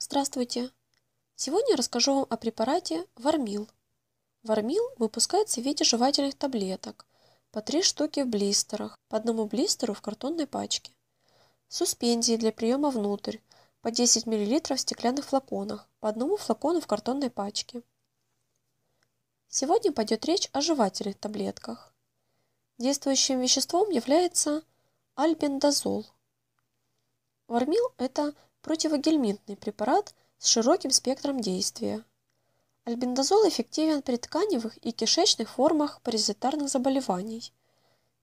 Здравствуйте! Сегодня я расскажу вам о препарате Вармил. Вармил выпускается в виде жевательных таблеток, по три штуки в блистерах, по одному блистеру в картонной пачке. Суспензии для приема внутрь, по 10 мл в стеклянных флаконах, по одному флакону в картонной пачке. Сегодня пойдет речь о жевательных таблетках. Действующим веществом является альбендазол. Вармил – это противогельминтный препарат с широким спектром действия. Альбендазол эффективен при тканевых и кишечных формах паразитарных заболеваний.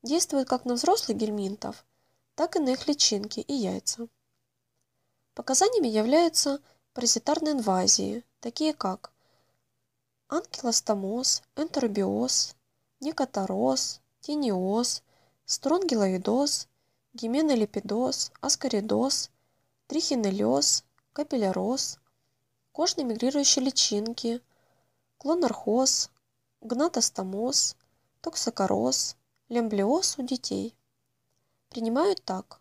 Действует как на взрослых гельминтов, так и на их личинки и яйца. Показаниями являются паразитарные инвазии, такие как анкилостомоз, энтеробиоз, некотороз, тениоз, стронгилоидоз, гименолипидоз, аскоридоз, трихинеллез, капилляроз, кожные мигрирующие личинки, клонархоз, гнатостомоз, токсокороз, лямблиоз у детей. Принимают так.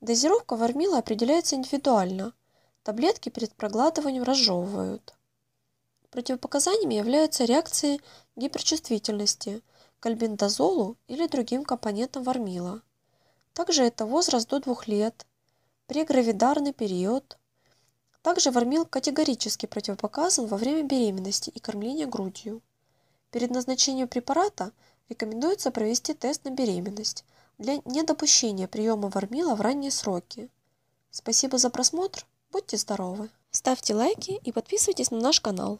Дозировка вармила определяется индивидуально. Таблетки перед проглатыванием разжевывают. Противопоказаниями являются реакции гиперчувствительности к альбендазолу или другим компонентам вармила. Также это возраст до 2 лет, прегравидарный период. Также вармел категорически противопоказан во время беременности и кормления грудью. Перед назначением препарата рекомендуется провести тест на беременность для недопущения приема вармила в ранние сроки. Спасибо за просмотр, будьте здоровы! Ставьте лайки и подписывайтесь на наш канал.